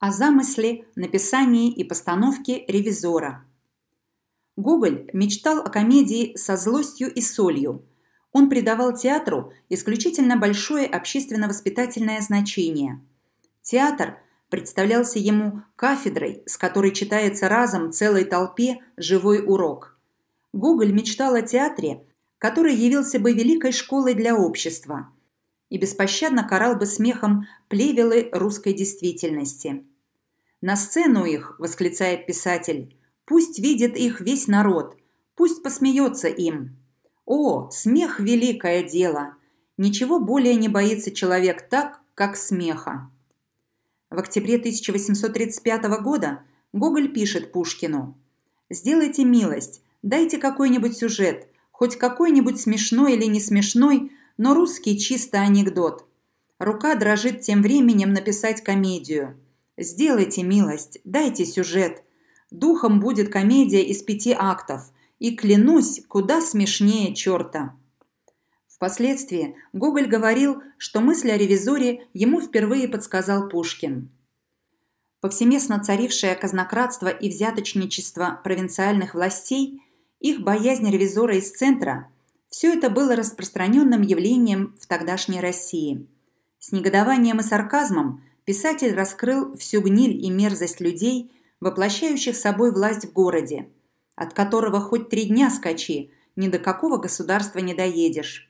о замысле, написании и постановке «Ревизора». Гоголь мечтал о комедии «Со злостью и солью». Он придавал театру исключительно большое общественно-воспитательное значение. Театр представлялся ему кафедрой, с которой читается разом целой толпе живой урок. Гоголь мечтал о театре, который явился бы великой школой для общества – и беспощадно карал бы смехом плевелы русской действительности. «На сцену их», – восклицает писатель, – «пусть видит их весь народ, пусть посмеется им». О, смех – великое дело! Ничего более не боится человек так, как смеха. В октябре 1835 года Гоголь пишет Пушкину «Сделайте милость, дайте какой-нибудь сюжет, хоть какой-нибудь смешной или не смешной, но русский чисто анекдот. Рука дрожит тем временем написать комедию. Сделайте милость, дайте сюжет. Духом будет комедия из пяти актов. И клянусь, куда смешнее черта. Впоследствии Гоголь говорил, что мысль о ревизоре ему впервые подсказал Пушкин. Повсеместно царившее казнократство и взяточничество провинциальных властей, их боязнь ревизора из центра – все это было распространенным явлением в тогдашней России. С негодованием и сарказмом писатель раскрыл всю гниль и мерзость людей, воплощающих собой власть в городе, от которого хоть три дня скачи, ни до какого государства не доедешь.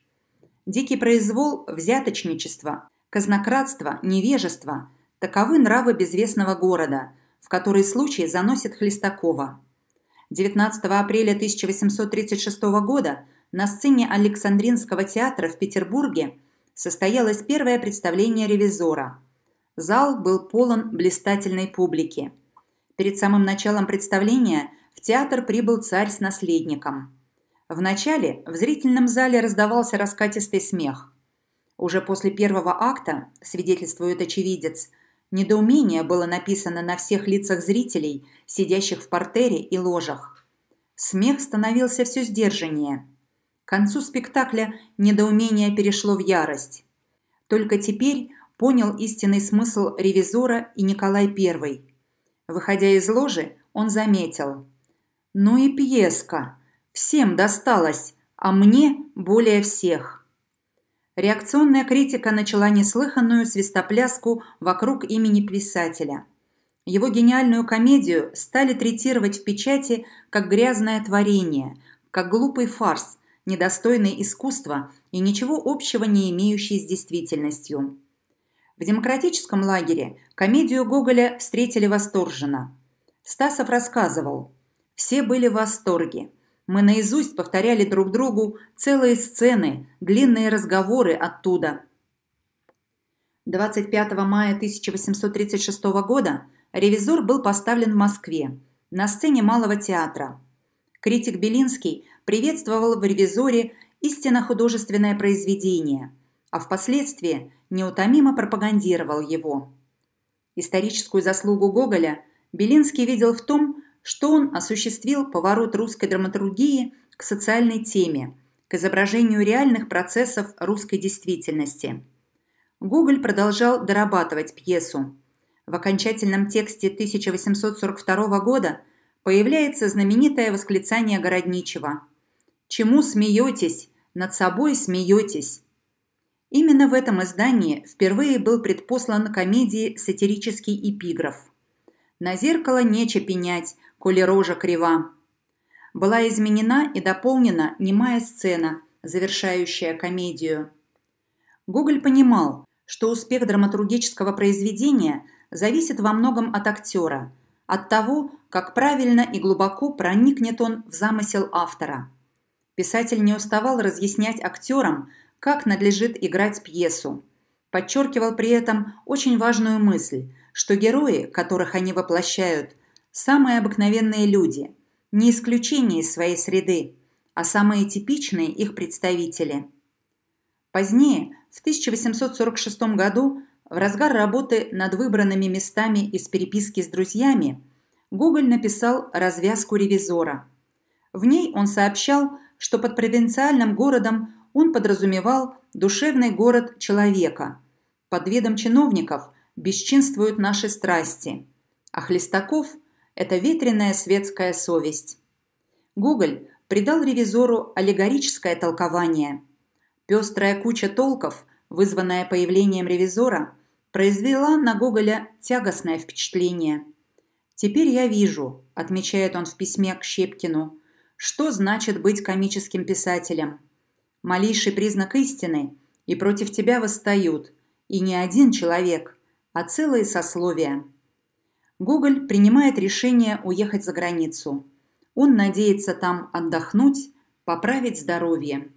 Дикий произвол, взяточничество, казнократство, невежество – таковы нравы безвестного города, в который случай заносит Хлестакова. 19 апреля 1836 года – на сцене Александринского театра в Петербурге состоялось первое представление «Ревизора». Зал был полон блистательной публики. Перед самым началом представления в театр прибыл царь с наследником. Вначале в зрительном зале раздавался раскатистый смех. Уже после первого акта, свидетельствует очевидец, недоумение было написано на всех лицах зрителей, сидящих в портере и ложах. Смех становился все сдержаннее – к концу спектакля недоумение перешло в ярость. Только теперь понял истинный смысл ревизора и Николай I. Выходя из ложи, он заметил. «Ну и пьеска! Всем досталось, а мне более всех!» Реакционная критика начала неслыханную свистопляску вокруг имени писателя. Его гениальную комедию стали третировать в печати как грязное творение, как глупый фарс, недостойный искусства и ничего общего не имеющий с действительностью. В демократическом лагере комедию Гоголя встретили восторженно. Стасов рассказывал, «Все были в восторге. Мы наизусть повторяли друг другу целые сцены, длинные разговоры оттуда». 25 мая 1836 года ревизор был поставлен в Москве на сцене Малого театра – Критик Белинский приветствовал в «Ревизоре» истинно художественное произведение, а впоследствии неутомимо пропагандировал его. Историческую заслугу Гоголя Белинский видел в том, что он осуществил поворот русской драматургии к социальной теме, к изображению реальных процессов русской действительности. Гоголь продолжал дорабатывать пьесу. В окончательном тексте 1842 года – появляется знаменитое восклицание Городничего: «Чему смеетесь? Над собой смеетесь!» Именно в этом издании впервые был предпослан комедии сатирический эпиграф. «На зеркало нече пенять, коли рожа крива». Была изменена и дополнена немая сцена, завершающая комедию. Гоголь понимал, что успех драматургического произведения зависит во многом от актера, от того, как правильно и глубоко проникнет он в замысел автора. Писатель не уставал разъяснять актерам, как надлежит играть пьесу. Подчеркивал при этом очень важную мысль, что герои, которых они воплощают, самые обыкновенные люди, не исключение из своей среды, а самые типичные их представители. Позднее, в 1846 году, в разгар работы над выбранными местами из переписки с друзьями, Гоголь написал развязку ревизора. В ней он сообщал, что под провинциальным городом он подразумевал душевный город человека. Под видом чиновников бесчинствуют наши страсти, а Хлестаков – это ветреная светская совесть. Гоголь придал ревизору аллегорическое толкование. Пестрая куча толков, вызванная появлением ревизора, произвела на Гоголя тягостное впечатление – «Теперь я вижу», – отмечает он в письме к Щепкину, – «что значит быть комическим писателем. Малейший признак истины, и против тебя восстают, и не один человек, а целые сословия». Гоголь принимает решение уехать за границу. Он надеется там отдохнуть, поправить здоровье.